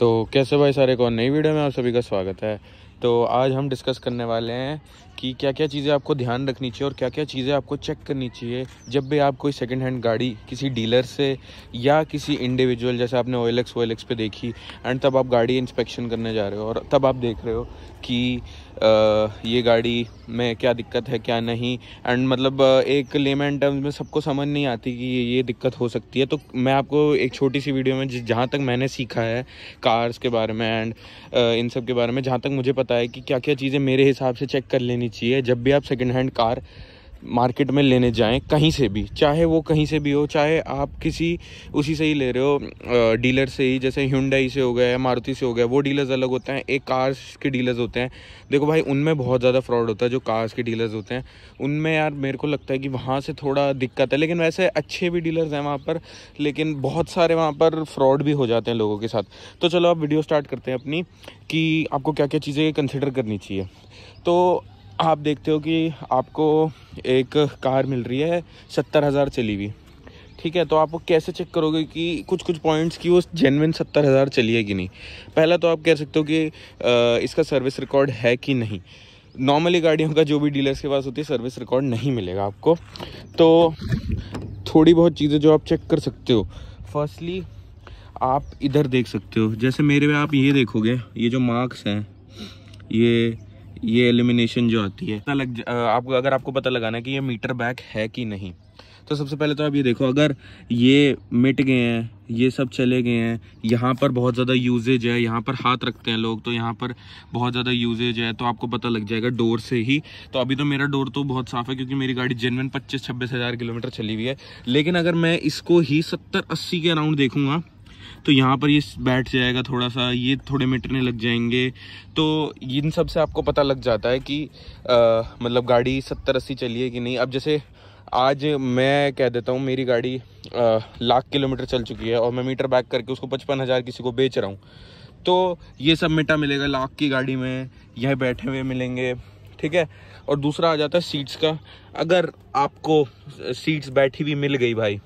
तो कैसे भाई सारे कौन नई वीडियो में आप सभी का स्वागत है तो आज हम डिस्कस करने वाले हैं कि क्या क्या चीज़ें आपको ध्यान रखनी चाहिए और क्या क्या चीज़ें आपको चेक करनी चाहिए जब भी आप कोई सेकेंड हैंड गाड़ी किसी डीलर से या किसी इंडिविजुअल जैसे आपने O L X O L X पे देखी एंड तब आप गाड़ी इंस्पेक्शन करने जा रहे हो और तब आप देख रहे हो कि ये गाड़ी में क्या दिक्कत है क्या नहीं एंड मतलब एक लेमेंट टर्म्स में सबको समझ नहीं आती कि ये ये दिक्कत हो सकती है तो मैं आपको एक छोटी सी वीडियो में जहाँ तक मैंने सीखा है कार्स के बारे में एंड इन सब के बारे में जहाँ तक मुझे पता है कि क्या क्या चीज़ें मेरे हिसाब से चेक कर लेनी चाहिए जब भी आप सेकेंड हैंड कार मार्केट में लेने जाएं कहीं से भी चाहे वो कहीं से भी हो चाहे आप किसी उसी से ही ले रहे हो डीलर से ही जैसे ह्यूंडाई से हो गया या मारुति से हो गया वो डीलर्स अलग होते हैं एक कार्स के डीलर्स होते हैं देखो भाई उनमें बहुत ज़्यादा फ्रॉड होता है जो कार्स के डीलर्स होते हैं उनमें यार मेरे को लगता है कि वहाँ से थोड़ा दिक्कत है लेकिन वैसे अच्छे भी डीलर्स हैं वहाँ पर लेकिन बहुत सारे वहाँ पर फ्रॉड भी हो जाते हैं लोगों के साथ तो चलो आप वीडियो स्टार्ट करते हैं अपनी कि आपको क्या क्या चीज़ें कंसिडर करनी चाहिए तो आप देखते हो कि आपको एक कार मिल रही है सत्तर हज़ार चली हुई ठीक है तो आप कैसे चेक करोगे कि कुछ कुछ पॉइंट्स की वो जेनविन सत्तर हज़ार चली है कि नहीं पहला तो आप कह सकते हो कि इसका सर्विस रिकॉर्ड है कि नहीं नॉर्मली गाड़ियों का जो भी डीलर्स के पास होती है सर्विस रिकॉर्ड नहीं मिलेगा आपको तो थोड़ी बहुत चीज़ें जो आप चेक कर सकते हो फर्स्टली आप इधर देख सकते हो जैसे मेरे में आप ये देखोगे ये जो मार्क्स हैं ये ये एलिमिनेशन जो आती है पता लग आपको अगर आपको पता लगाना है कि ये मीटर बैक है कि नहीं तो सबसे पहले तो आप ये देखो अगर ये मिट गए हैं ये सब चले गए हैं यहाँ पर बहुत ज़्यादा यूजेज है यहाँ पर हाथ रखते हैं लोग तो यहाँ पर बहुत ज़्यादा यूजेज है तो आपको पता लग जाएगा डोर से ही तो अभी तो मेरा डोर तो बहुत साफ़ है क्योंकि मेरी गाड़ी जेनवन पच्चीस छब्बीस हज़ार किलोमीटर चली हुई है लेकिन अगर मैं इसको ही सत्तर अस्सी के अराउंड देखूँगा तो यहाँ पर ये बैठ जाएगा थोड़ा सा ये थोड़े मिटने लग जाएंगे तो इन सब से आपको पता लग जाता है कि आ, मतलब गाड़ी सत्तर अस्सी चलिए कि नहीं अब जैसे आज मैं कह देता हूँ मेरी गाड़ी लाख किलोमीटर चल चुकी है और मैं मीटर बैक करके उसको पचपन हज़ार किसी को बेच रहा हूँ तो ये सब मिटा मिलेगा लाख की गाड़ी में यह बैठे हुए मिलेंगे ठीक है और दूसरा आ जाता है सीट्स का अगर आपको सीट्स बैठी हुई मिल गई भाई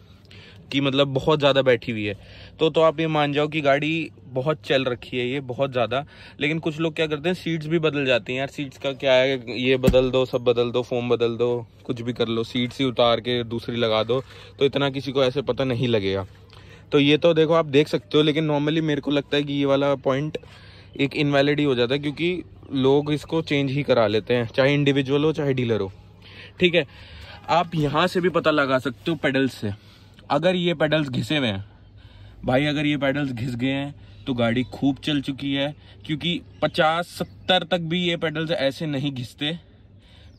कि मतलब बहुत ज़्यादा बैठी हुई है तो तो आप ये मान जाओ कि गाड़ी बहुत चल रखी है ये बहुत ज़्यादा लेकिन कुछ लोग क्या करते हैं सीट्स भी बदल जाती हैं यार सीट्स का क्या है ये बदल दो सब बदल दो फोम बदल दो कुछ भी कर लो सीट्स ही उतार के दूसरी लगा दो तो इतना किसी को ऐसे पता नहीं लगेगा तो ये तो देखो आप देख सकते हो लेकिन नॉर्मली मेरे को लगता है कि ये वाला पॉइंट एक इनवैलिड ही हो जाता है क्योंकि लोग इसको चेंज ही करा लेते हैं चाहे इंडिविजुअल हो चाहे डीलर हो ठीक है आप यहाँ से भी पता लगा सकते हो पेडल्स से अगर ये पेडल्स घिसे हुए हैं भाई अगर ये पेडल्स घिस गए हैं तो गाड़ी खूब चल चुकी है क्योंकि 50-70 तक भी ये पेडल्स ऐसे नहीं घिसते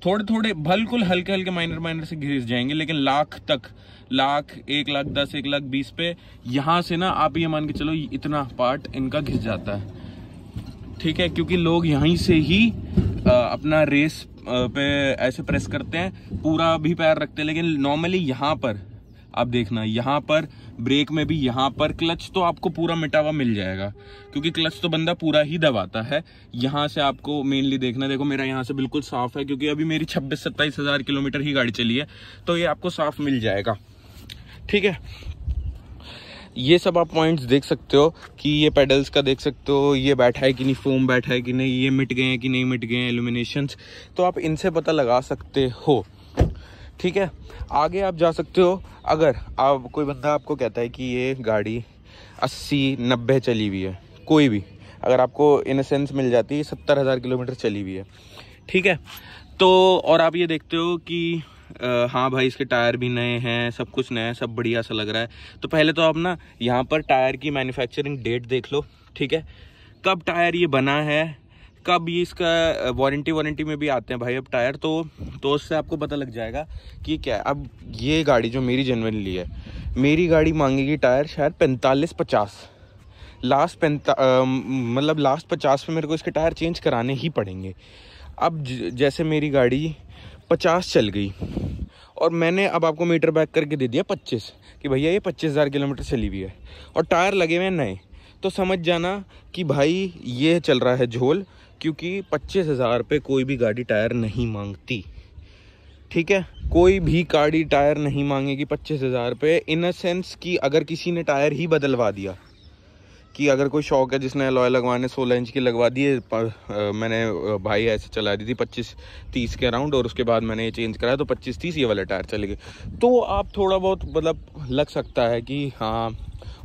थोड़े थोड़े बिल्कुल हल्के हल्के माइनर माइनर से घिस जाएंगे लेकिन लाख तक लाख एक लाख दस एक लाख बीस पे यहाँ से ना आप ये मान के चलो इतना पार्ट इनका घिस जाता है ठीक है क्योंकि लोग यहीं से ही आ, अपना रेस पे ऐसे प्रेस करते हैं पूरा भी पैर रखते हैं लेकिन नॉर्मली यहाँ पर अब देखना यहाँ पर ब्रेक में भी यहाँ पर क्लच तो आपको पूरा मिटा हुआ मिल जाएगा क्योंकि क्लच तो बंदा पूरा ही दबाता है यहाँ से आपको मेनली देखना देखो मेरा यहाँ से बिल्कुल साफ है क्योंकि अभी मेरी छब्बीस सत्ताईस हज़ार किलोमीटर ही गाड़ी चली है तो ये आपको साफ मिल जाएगा ठीक है ये सब आप पॉइंट्स देख सकते हो कि ये पेडल्स का देख सकते हो ये बैठा है कि नहीं फोम बैठा है कि नहीं ये मिट गए हैं कि नहीं मिट गए हैं एलुमिनेशन तो आप इनसे पता लगा सकते हो ठीक है आगे आप जा सकते हो अगर आप कोई बंदा आपको कहता है कि ये गाड़ी अस्सी नब्बे चली हुई है कोई भी अगर आपको इन सेंस मिल जाती है सत्तर हज़ार किलोमीटर चली हुई है ठीक है तो और आप ये देखते हो कि आ, हाँ भाई इसके टायर भी नए हैं सब कुछ नया है सब बढ़िया सा लग रहा है तो पहले तो आप ना यहाँ पर टायर की मैन्युफैक्चरिंग डेट देख लो ठीक है कब टायर ये बना है का भी इसका वारंटी वारंटी में भी आते हैं भाई अब टायर तो तो उससे आपको पता लग जाएगा कि क्या अब ये गाड़ी जो मेरी ली है मेरी गाड़ी मांगेगी टायर शायद पैंतालीस पचास लास्ट पैंता मतलब लास्ट पचास पे मेरे को इसके टायर चेंज कराने ही पड़ेंगे अब जैसे मेरी गाड़ी पचास चल गई और मैंने अब आपको मीटर बैक करके दे दिया पच्चीस कि भैया ये पच्चीस हज़ार किलोमीटर चली हुई है और टायर लगे हुए हैं नए तो समझ जाना कि भाई ये चल रहा है झोल क्योंकि पच्चीस हज़ार पे कोई भी गाड़ी टायर नहीं मांगती ठीक है कोई भी गाड़ी टायर नहीं मांगेगी पच्चीस हज़ार पे इन सेंस कि अगर किसी ने टायर ही बदलवा दिया कि अगर कोई शौक है जिसने लॉय लगवाने सोलह इंच की लगवा दी है मैंने भाई ऐसे चला दी थी पच्चीस तीस के अराउंड और उसके बाद मैंने ये चेंज कराया तो पच्चीस तीस ये वाला टायर चले गए तो आप थोड़ा बहुत मतलब लग सकता है कि हाँ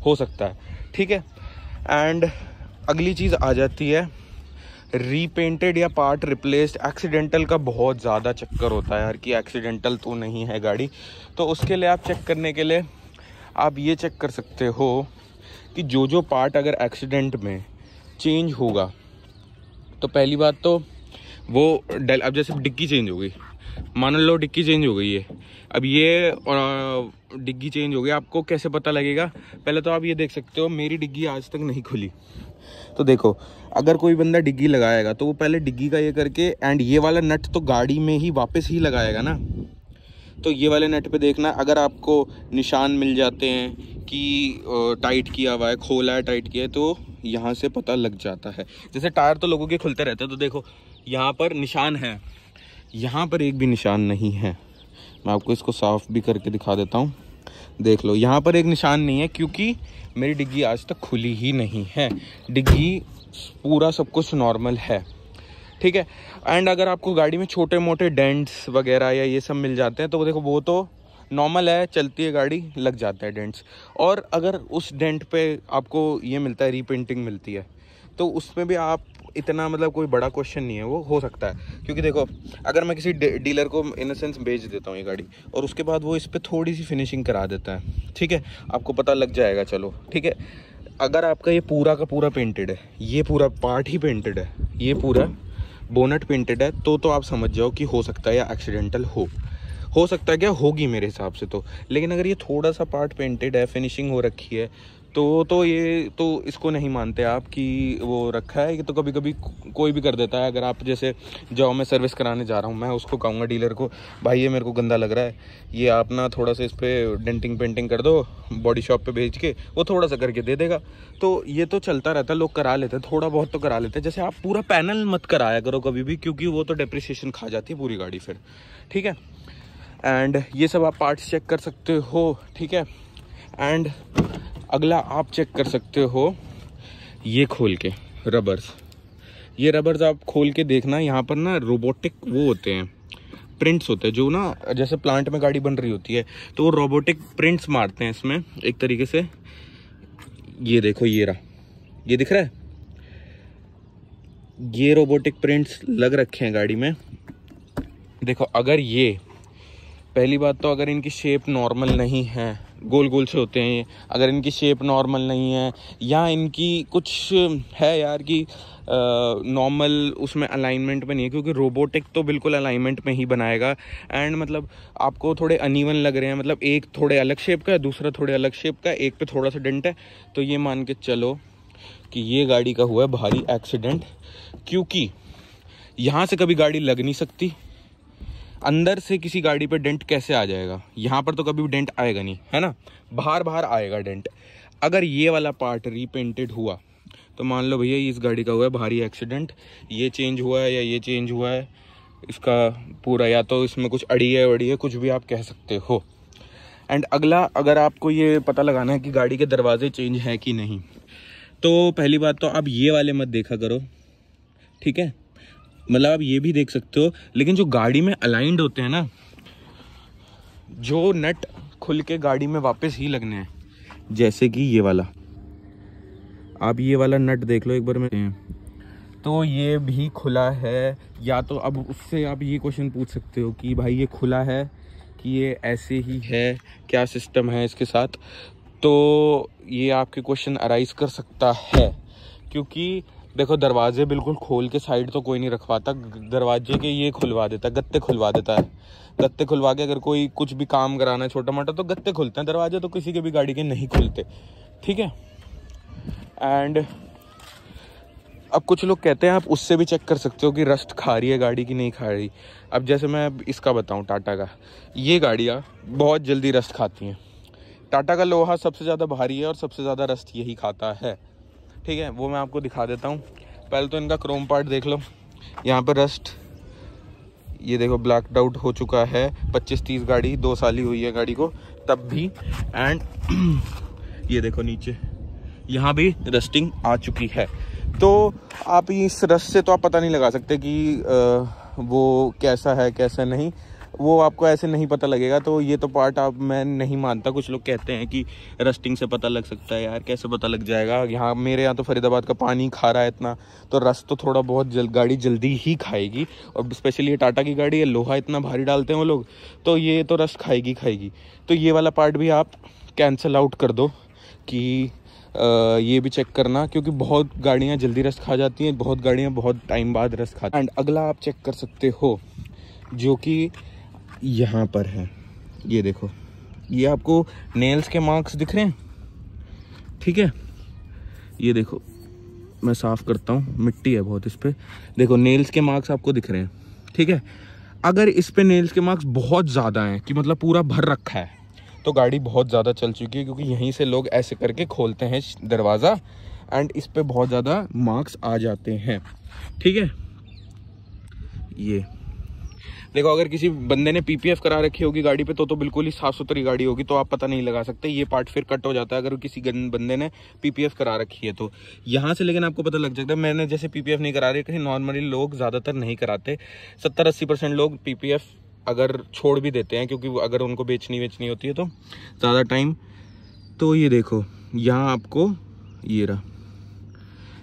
हो सकता है ठीक है एंड अगली चीज़ आ जाती है रीपेंटेड या पार्ट रिप्लेस्ड एक्सीडेंटल का बहुत ज़्यादा चक्कर होता है यार कि एक्सीडेंटल तो नहीं है गाड़ी तो उसके लिए आप चेक करने के लिए आप ये चेक कर सकते हो कि जो जो पार्ट अगर एक्सीडेंट में चेंज होगा तो पहली बात तो वो डल अब जैसे डिक्की चेंज हो गई मान लो डिक्की चेंज हो गई है अब ये डिग्गी चेंज हो गई आपको कैसे पता लगेगा पहले तो आप ये देख सकते हो मेरी डिग्गी आज तक नहीं खुली तो देखो अगर कोई बंदा डिग्गी लगाएगा तो वो पहले डिग्गी का ये करके एंड ये वाला नट तो गाड़ी में ही वापस ही लगाएगा ना तो ये वाले नट पे देखना अगर आपको निशान मिल जाते हैं कि टाइट किया हुआ है खोला है टाइट किया है तो यहाँ से पता लग जाता है जैसे टायर तो लोगों के खुलते रहते हैं तो देखो यहाँ पर निशान है यहाँ पर एक भी निशान नहीं है मैं आपको इसको साफ़ भी करके दिखा देता हूँ देख लो यहाँ पर एक निशान नहीं है क्योंकि मेरी डिग्गी आज तक खुली ही नहीं है डिग्गी पूरा सब कुछ नॉर्मल है ठीक है एंड अगर आपको गाड़ी में छोटे मोटे डेंट्स वगैरह या ये सब मिल जाते हैं तो वो देखो वो तो नॉर्मल है चलती है गाड़ी लग जाते हैं डेंट्स और अगर उस डेंट पे आपको ये मिलता है रीपेंटिंग मिलती है तो उसमें भी आप इतना मतलब कोई बड़ा क्वेश्चन नहीं है वो हो सकता है क्योंकि देखो अगर मैं किसी डीलर को इन सेंस बेच देता हूँ ये गाड़ी और उसके बाद वो इस पर थोड़ी सी फिनिशिंग करा देता है ठीक है आपको पता लग जाएगा चलो ठीक है अगर आपका ये पूरा का पूरा पेंटेड है ये पूरा पार्ट ही पेंटेड है ये पूरा बोनट पेंटेड है तो तो आप समझ जाओ कि हो सकता है या एक्सीडेंटल हो हो सकता है क्या होगी मेरे हिसाब से तो लेकिन अगर ये थोड़ा सा पार्ट पेंटेड है फिनिशिंग हो रखी है तो तो ये तो इसको नहीं मानते आप कि वो रखा है कि तो कभी कभी कोई भी कर देता है अगर आप जैसे जाओ मैं सर्विस कराने जा रहा हूँ मैं उसको कहूँगा डीलर को भाई ये मेरे को गंदा लग रहा है ये आप ना थोड़ा सा इस पर डेंटिंग पेंटिंग कर दो बॉडी शॉप पे भेज के वो थोड़ा सा करके दे देगा तो ये तो चलता रहता है लोग करा लेते हैं थोड़ा बहुत तो करा लेते हैं जैसे आप पूरा पैनल मत कराया करो कभी भी क्योंकि वो तो डिप्रिसिएशन खा जाती है पूरी गाड़ी फिर ठीक है एंड ये सब आप पार्ट्स चेक कर सकते हो ठीक है एंड अगला आप चेक कर सकते हो ये खोल के रबर्स ये रबर्स आप खोल के देखना यहाँ पर ना रोबोटिक वो होते हैं प्रिंट्स होते हैं जो ना जैसे प्लांट में गाड़ी बन रही होती है तो वो रोबोटिक प्रिंट्स मारते हैं इसमें एक तरीके से ये देखो ये रहा ये दिख रहा है ये रोबोटिक प्रिंट्स लग रखे हैं गाड़ी में देखो अगर ये पहली बात तो अगर इनकी शेप नॉर्मल नहीं है गोल गोल से होते हैं अगर इनकी शेप नॉर्मल नहीं है या इनकी कुछ है यार कि नॉर्मल उसमें अलाइनमेंट में नहीं है क्योंकि रोबोटिक तो बिल्कुल अलाइनमेंट में ही बनाएगा एंड मतलब आपको थोड़े अनइवन लग रहे हैं मतलब एक थोड़े अलग शेप का है दूसरा थोड़े अलग शेप का एक पे थोड़ा सा डेंट है तो ये मान के चलो कि ये गाड़ी का हुआ है भारी एक्सीडेंट क्योंकि यहाँ से कभी गाड़ी लग नहीं सकती अंदर से किसी गाड़ी पे डेंट कैसे आ जाएगा यहाँ पर तो कभी भी डेंट आएगा नहीं है ना बाहर बाहर आएगा डेंट अगर ये वाला पार्ट रीपेंटेड हुआ तो मान लो भैया इस गाड़ी का हुआ है भारी एक्सीडेंट ये चेंज हुआ है या ये चेंज हुआ है इसका पूरा या तो इसमें कुछ अड़ी है वड़ी है कुछ भी आप कह सकते हो एंड अगला अगर आपको ये पता लगाना है कि गाड़ी के दरवाजे चेंज हैं कि नहीं तो पहली बात तो आप ये वाले मत देखा करो ठीक है मतलब आप ये भी देख सकते हो लेकिन जो गाड़ी में अलाइंड होते हैं ना जो नट खुल के गाड़ी में वापस ही लगने हैं जैसे कि ये वाला आप ये वाला नट देख लो एक बार में तो ये भी खुला है या तो अब उससे आप ये क्वेश्चन पूछ सकते हो कि भाई ये खुला है कि ये ऐसे ही है क्या सिस्टम है इसके साथ तो ये आपके क्वेश्चन अराइज कर सकता है क्योंकि देखो दरवाजे बिल्कुल खोल के साइड तो कोई नहीं रखवाता दरवाजे के ये खुलवा देता गत्ते खुलवा देता है गत्ते खुलवा के अगर कोई कुछ भी काम कराना है छोटा मोटा तो गत्ते खुलते हैं दरवाजे तो किसी के भी गाड़ी के नहीं खुलते ठीक है एंड अब कुछ लोग कहते हैं आप उससे भी चेक कर सकते हो कि रस्ट खा रही है गाड़ी की नहीं खा रही अब जैसे मैं इसका बताऊं टाटा का ये गाड़ियाँ बहुत जल्दी रस्ट खाती हैं टाटा का लोहा सबसे ज़्यादा भारी है और सबसे ज़्यादा रस्ट यही खाता है ठीक है वो मैं आपको दिखा देता हूँ पहले तो इनका क्रोम पार्ट देख लो यहाँ पर रस्ट ये देखो ब्लैकड आउट हो चुका है 25-30 गाड़ी दो साल ही हुई है गाड़ी को तब भी एंड ये देखो नीचे यहाँ भी रस्टिंग आ चुकी है तो आप इस रस्ट से तो आप पता नहीं लगा सकते कि आ, वो कैसा है कैसा नहीं वो आपको ऐसे नहीं पता लगेगा तो ये तो पार्ट आप मैं नहीं मानता कुछ लोग कहते हैं कि रस्टिंग से पता लग सकता है यार कैसे पता लग जाएगा यहाँ मेरे यहाँ तो फरीदाबाद का पानी खा रहा है इतना तो रस तो थोड़ा बहुत जल गाड़ी जल्दी ही खाएगी और स्पेशली ये टाटा की गाड़ी है लोहा इतना भारी डालते हैं वो लोग तो ये तो रस खाएगी खाएगी तो ये वाला पार्ट भी आप कैंसिल आउट कर दो कि ये भी चेक करना क्योंकि बहुत गाड़ियाँ जल्दी रस खा जाती हैं बहुत गाड़ियाँ बहुत टाइम बाद रस खाती हैं एंड अगला आप चेक कर सकते हो जो कि यहाँ पर है ये देखो ये आपको नेल्स के मार्क्स दिख रहे हैं ठीक है ये देखो मैं साफ़ करता हूँ मिट्टी है बहुत इस पर देखो नेल्स के मार्क्स आपको दिख रहे हैं ठीक है अगर इस पर नेल्स के मार्क्स बहुत ज़्यादा हैं कि मतलब पूरा भर रखा है तो गाड़ी बहुत ज़्यादा चल चुकी है क्योंकि यहीं से लोग ऐसे करके खोलते हैं दरवाज़ा एंड इस पर बहुत ज़्यादा मार्क्स आ जाते हैं ठीक है ये देखो अगर किसी बंदे ने पीपीएफ करा रखी होगी गाड़ी पे तो तो बिल्कुल ही साफ सुथरी गाड़ी होगी तो आप पता नहीं लगा सकते ये पार्ट फिर कट हो जाता है अगर किसी बंदे ने पीपीएफ करा रखी है तो यहाँ से लेकिन आपको पता लग सकता है मैंने जैसे पीपीएफ नहीं करा रही कहीं नॉर्मली लोग ज़्यादातर नहीं कराते सत्तर अस्सी परसेंट लोग पीपीएफ अगर छोड़ भी देते हैं क्योंकि अगर उनको बेचनी बेचनी होती है तो ज़्यादा टाइम तो ये देखो यहाँ आपको ये रहा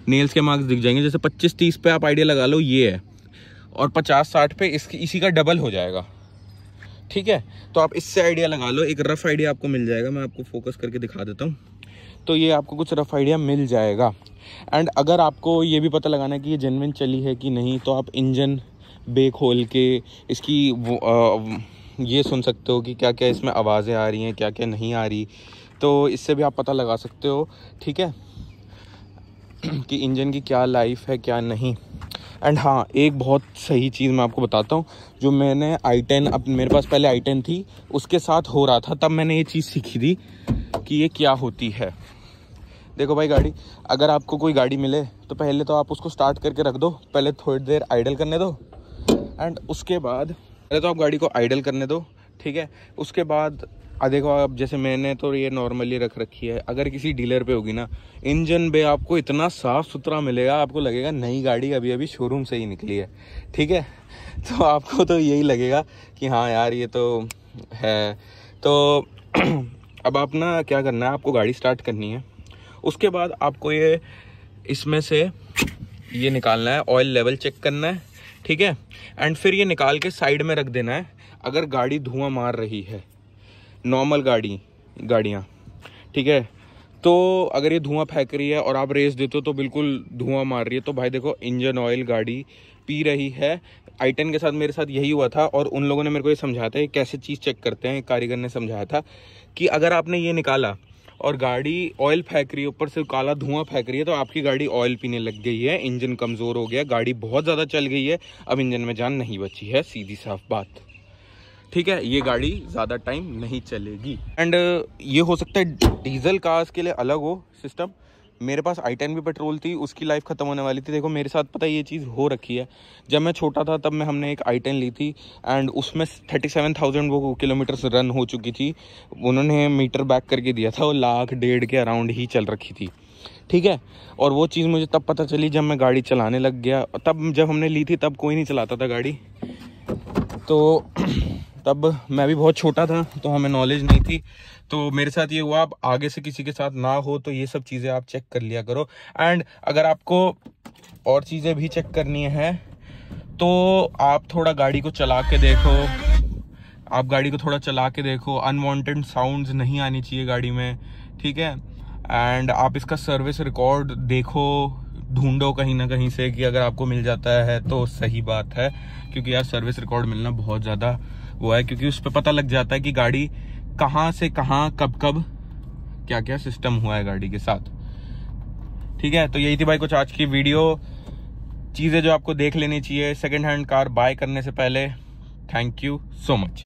नेल्स के मार्क्स दिख जाएंगे जैसे 25-30 पे आप आइडिया लगा लो ये है और पचास साठ पे इसकी इसी का डबल हो जाएगा ठीक है तो आप इससे आइडिया लगा लो एक रफ़ आइडिया आपको मिल जाएगा मैं आपको फोकस करके दिखा देता हूँ तो ये आपको कुछ रफ़ आइडिया मिल जाएगा एंड अगर आपको ये भी पता लगाना है कि ये जेनविन चली है कि नहीं तो आप इंजन बे खोल के इसकी वो, आ, ये सुन सकते हो कि क्या क्या इसमें आवाज़ें आ रही हैं क्या क्या नहीं आ रही तो इससे भी आप पता लगा सकते हो ठीक है कि इंजन की क्या लाइफ है क्या नहीं एंड हाँ एक बहुत सही चीज़ मैं आपको बताता हूँ जो मैंने आई टेन अब मेरे पास पहले आई टेन थी उसके साथ हो रहा था तब मैंने ये चीज़ सीखी थी कि ये क्या होती है देखो भाई गाड़ी अगर आपको कोई गाड़ी मिले तो पहले तो आप उसको स्टार्ट करके रख दो पहले थोड़ी देर आइडल करने दो एंड उसके बाद पहले तो आप गाड़ी को आइडल करने दो ठीक है उसके बाद आ देखो आप जैसे मैंने तो ये नॉर्मली रख रखी है अगर किसी डीलर पे होगी ना इंजन पे आपको इतना साफ़ सुथरा मिलेगा आपको लगेगा नई गाड़ी अभी अभी शोरूम से ही निकली है ठीक है तो आपको तो यही लगेगा कि हाँ यार ये तो है तो अब आप ना क्या करना है आपको गाड़ी स्टार्ट करनी है उसके बाद आपको ये इसमें से ये निकालना है ऑयल लेवल चेक करना है ठीक है एंड फिर ये निकाल के साइड में रख देना है अगर गाड़ी धुआं मार रही है नॉर्मल गाड़ी गाड़ियाँ ठीक है तो अगर ये धुआं फेंक रही है और आप रेस देते हो तो बिल्कुल धुआं मार रही है तो भाई देखो इंजन ऑयल गाड़ी पी रही है आई टेन के साथ मेरे साथ यही हुआ था और उन लोगों ने मेरे को ये समझाया था कैसे चीज़ चेक करते हैं कारीगर ने समझाया था कि अगर आपने ये निकाला और गाड़ी ऑयल फेंक रही है ऊपर से काला धुआं फेंक रही है तो आपकी गाड़ी ऑयल पीने लग गई है इंजन कमज़ोर हो गया गाड़ी बहुत ज़्यादा चल गई है अब इंजन में जान नहीं बची है सीधी साफ बात ठीक है ये गाड़ी ज़्यादा टाइम नहीं चलेगी एंड uh, ये हो सकता है डीजल कार्स के लिए अलग हो सिस्टम मेरे पास आई टेन भी पेट्रोल थी उसकी लाइफ ख़त्म होने वाली थी देखो मेरे साथ पता है ये चीज़ हो रखी है जब मैं छोटा था तब मैं हमने एक आई टेन ली थी एंड उसमें थर्टी सेवन थाउजेंड वो किलोमीटर्स रन हो चुकी थी उन्होंने मीटर बैक करके दिया था वो लाख डेढ़ के अराउंड ही चल रखी थी ठीक है और वो चीज़ मुझे तब पता चली जब मैं गाड़ी चलाने लग गया तब जब हमने ली थी तब कोई नहीं चलाता था गाड़ी तो तब मैं भी बहुत छोटा था तो हमें नॉलेज नहीं थी तो मेरे साथ ये हुआ आप आगे से किसी के साथ ना हो तो ये सब चीज़ें आप चेक कर लिया करो एंड अगर आपको और चीज़ें भी चेक करनी है तो आप थोड़ा गाड़ी को चला के देखो आप गाड़ी को थोड़ा चला के देखो अनवांटेड साउंड्स नहीं आनी चाहिए गाड़ी में ठीक है एंड आप इसका सर्विस रिकॉर्ड देखो ढूंढो कहीं ना कहीं से कि अगर आपको मिल जाता है तो सही बात है क्योंकि यार सर्विस रिकॉर्ड मिलना बहुत ज़्यादा वो है क्योंकि उस पर पता लग जाता है कि गाड़ी कहाँ से कहाँ कब कब क्या क्या सिस्टम हुआ है गाड़ी के साथ ठीक है तो यही थी भाई कुछ आज की वीडियो चीज़ें जो आपको देख लेनी चाहिए सेकेंड हैंड कार बाय करने से पहले थैंक यू सो मच